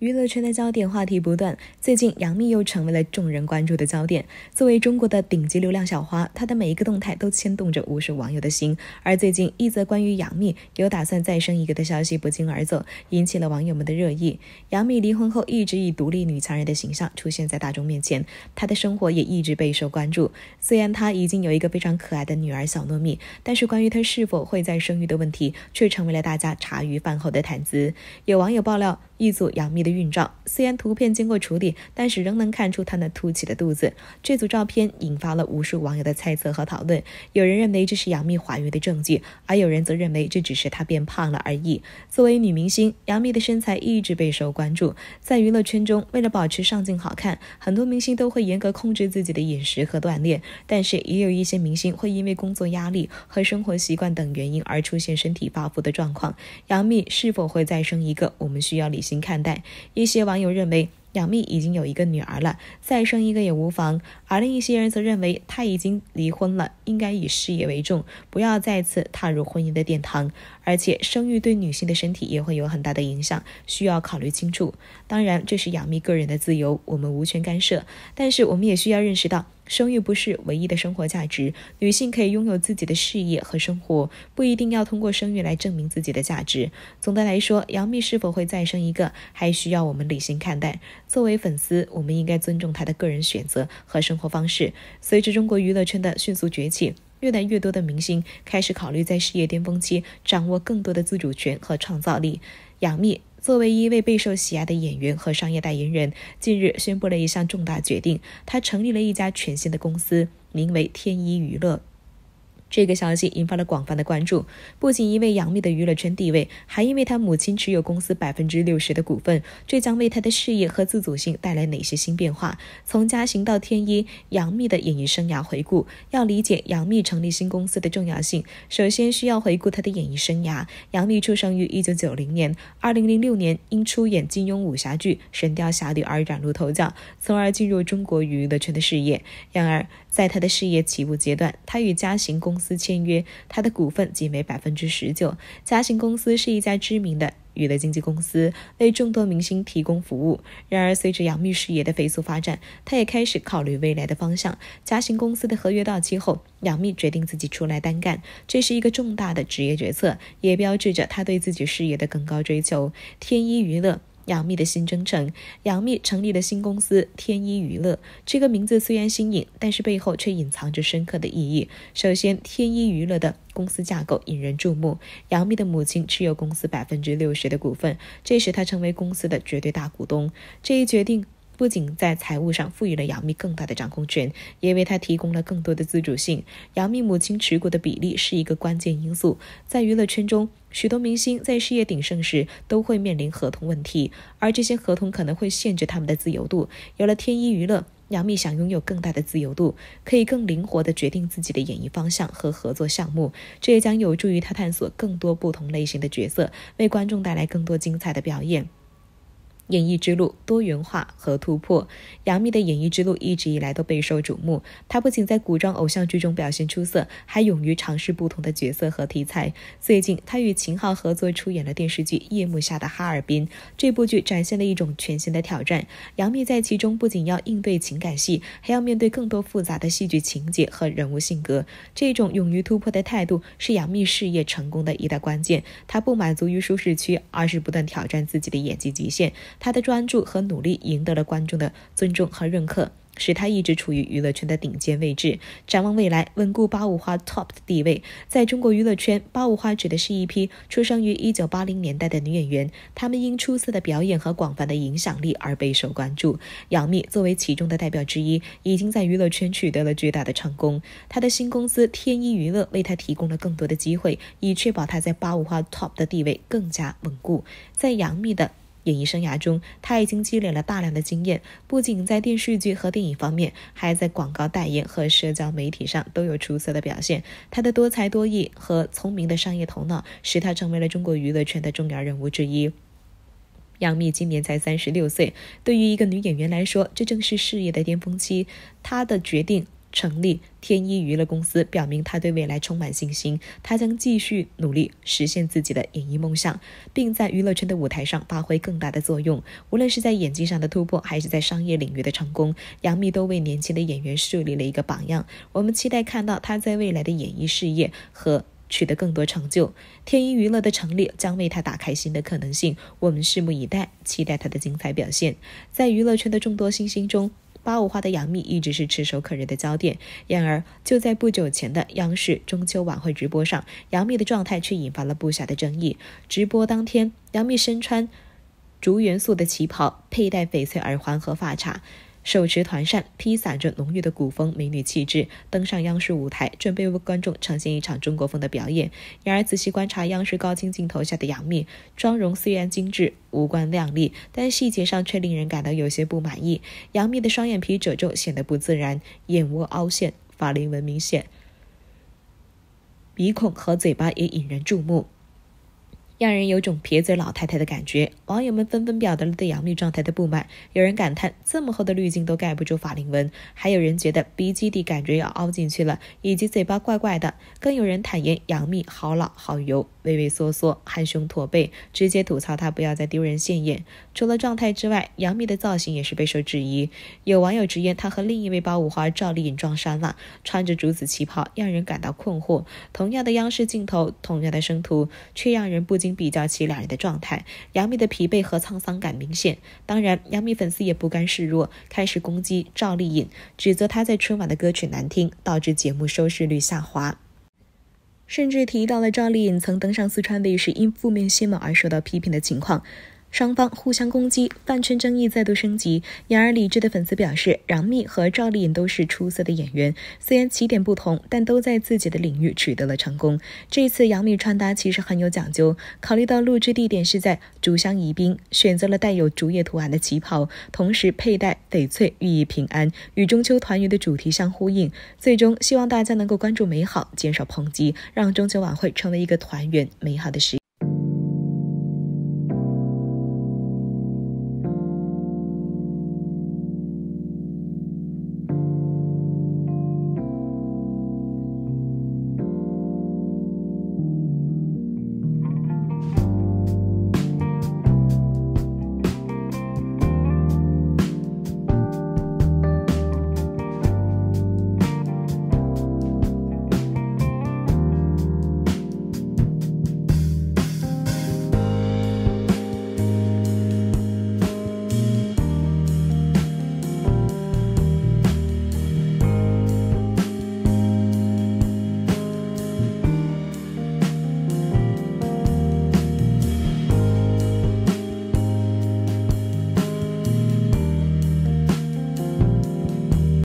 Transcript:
娱乐圈的焦点话题不断，最近杨幂又成为了众人关注的焦点。作为中国的顶级流量小花，她的每一个动态都牵动着无数网友的心。而最近一则关于杨幂有打算再生一个的消息不胫而走，引起了网友们的热议。杨幂离婚后一直以独立女强人的形象出现在大众面前，她的生活也一直备受关注。虽然她已经有一个非常可爱的女儿小糯米，但是关于她是否会在生育的问题，却成为了大家茶余饭后的谈资。有网友爆料一组杨幂的。孕照。虽然图片经过处理，但是仍能看出她那凸起的肚子。这组照片引发了无数网友的猜测和讨论。有人认为这是杨幂怀孕的证据，而有人则认为这只是她变胖了而已。作为女明星，杨幂的身材一直备受关注。在娱乐圈中，为了保持上镜好看，很多明星都会严格控制自己的饮食和锻炼。但是，也有一些明星会因为工作压力和生活习惯等原因而出现身体发福的状况。杨幂是否会再生一个，我们需要理性看待。一些网友认为，杨幂已经有一个女儿了，再生一个也无妨；而另一些人则认为，她已经离婚了，应该以事业为重，不要再次踏入婚姻的殿堂。而且，生育对女性的身体也会有很大的影响，需要考虑清楚。当然，这是杨幂个人的自由，我们无权干涉。但是，我们也需要认识到。生育不是唯一的生活价值，女性可以拥有自己的事业和生活，不一定要通过生育来证明自己的价值。总的来说，杨幂是否会再生一个，还需要我们理性看待。作为粉丝，我们应该尊重她的个人选择和生活方式。随着中国娱乐圈的迅速崛起，越来越多的明星开始考虑在事业巅峰期掌握更多的自主权和创造力。杨幂。作为一位备受喜爱的演员和商业代言人，近日宣布了一项重大决定：他成立了一家全新的公司，名为天一娱乐。这个消息引发了广泛的关注，不仅因为杨幂的娱乐圈地位，还因为她母亲持有公司百分之六十的股份。这将为她的事业和自主性带来哪些新变化？从嘉行到天一，杨幂的演艺生涯回顾。要理解杨幂成立新公司的重要性，首先需要回顾她的演艺生涯。杨幂出生于一九九零年，二零零六年因出演金庸武侠剧《神雕侠侣》而崭露头角，从而进入中国娱乐圈的事业。然而，在他的事业起步阶段，他与嘉行公司签约，他的股份仅为百分之十九。嘉行公司是一家知名的娱乐经纪公司，为众多明星提供服务。然而，随着杨幂事业的飞速发展，他也开始考虑未来的方向。嘉行公司的合约到期后，杨幂决定自己出来单干，这是一个重大的职业决策，也标志着她对自己事业的更高追求。天一娱乐。杨幂的新征程。杨幂成立了新公司天一娱乐，这个名字虽然新颖，但是背后却隐藏着深刻的意义。首先，天一娱乐的公司架构引人注目，杨幂的母亲持有公司百分之六十的股份，这使她成为公司的绝对大股东。这一决定。不仅在财务上赋予了杨幂更大的掌控权，也为她提供了更多的自主性。杨幂母亲持股的比例是一个关键因素。在娱乐圈中，许多明星在事业鼎盛时都会面临合同问题，而这些合同可能会限制他们的自由度。有了天一娱乐，杨幂想拥有更大的自由度，可以更灵活地决定自己的演艺方向和合作项目。这也将有助于她探索更多不同类型的角色，为观众带来更多精彩的表现。演艺之路多元化和突破，杨幂的演艺之路一直以来都备受瞩目。她不仅在古装偶像剧中表现出色，还勇于尝试不同的角色和题材。最近，她与秦昊合作出演了电视剧《夜幕下的哈尔滨》，这部剧展现了一种全新的挑战。杨幂在其中不仅要应对情感戏，还要面对更多复杂的戏剧情节和人物性格。这种勇于突破的态度是杨幂事业成功的一大关键。她不满足于舒适区，而是不断挑战自己的演技极限。她的专注和努力赢得了观众的尊重和认可，使她一直处于娱乐圈的顶尖位置。展望未来，稳固八五花 top 的地位。在中国娱乐圈，八五花指的是一批出生于1980年代的女演员，她们因出色的表演和广泛的影响力而备受关注。杨幂作为其中的代表之一，已经在娱乐圈取得了巨大的成功。她的新公司天一娱乐为她提供了更多的机会，以确保她在八五花 top 的地位更加稳固。在杨幂的演艺生涯中，他已经积累了大量的经验，不仅在电视剧和电影方面，还在广告代言和社交媒体上都有出色的表现。他的多才多艺和聪明的商业头脑使他成为了中国娱乐圈的重要人物之一。杨幂今年才三十六岁，对于一个女演员来说，这正是事业的巅峰期。她的决定。成立天一娱乐公司，表明他对未来充满信心。他将继续努力实现自己的演艺梦想，并在娱乐圈的舞台上发挥更大的作用。无论是在演技上的突破，还是在商业领域的成功，杨幂都为年轻的演员树立了一个榜样。我们期待看到她在未来的演艺事业和取得更多成就。天一娱乐的成立将为她打开新的可能性。我们拭目以待，期待她的精彩表现。在娱乐圈的众多新星中，八五花的杨幂一直是炙手可热的焦点，然而就在不久前的央视中秋晚会直播上，杨幂的状态却引发了不小的争议。直播当天，杨幂身穿竹元素的旗袍，佩戴翡翠耳环和发卡。手持团扇，披散着浓郁的古风美女气质，登上央视舞台，准备为观众呈现一场中国风的表演。然而，仔细观察央视高清镜头下的杨幂，妆容虽然精致、五官靓丽，但细节上却令人感到有些不满意。杨幂的双眼皮褶皱显得不自然，眼窝凹陷，法令纹明显，鼻孔和嘴巴也引人注目。让人有种撇嘴老太太的感觉，网友们纷纷表达了对杨幂状态的不满，有人感叹这么厚的滤镜都盖不住法令纹，还有人觉得鼻基底感觉要凹进去了，以及嘴巴怪怪的，更有人坦言杨幂好老好油，畏畏缩缩，含胸驼背，直接吐槽她不要再丢人现眼。除了状态之外，杨幂的造型也是备受质疑，有网友直言她和另一位八五花赵丽颖撞衫了，穿着竹子旗袍让人感到困惑。同样的央视镜头，同样的生图，却让人不禁。比较起两人的状态，杨幂的疲惫和沧桑感明显。当然，杨幂粉丝也不甘示弱，开始攻击赵丽颖，指责她在春晚的歌曲难听，导致节目收视率下滑，甚至提到了赵丽颖曾登上四川卫视因负面新闻而受到批评的情况。双方互相攻击，饭圈争议再度升级。然而，理智的粉丝表示，杨幂和赵丽颖都是出色的演员，虽然起点不同，但都在自己的领域取得了成功。这次杨幂穿搭其实很有讲究，考虑到录制地点是在竹乡宜宾，选择了带有竹叶图案的旗袍，同时佩戴翡翠，寓意平安，与中秋团圆的主题相呼应。最终，希望大家能够关注美好，减少抨击，让中秋晚会成为一个团圆美好的时。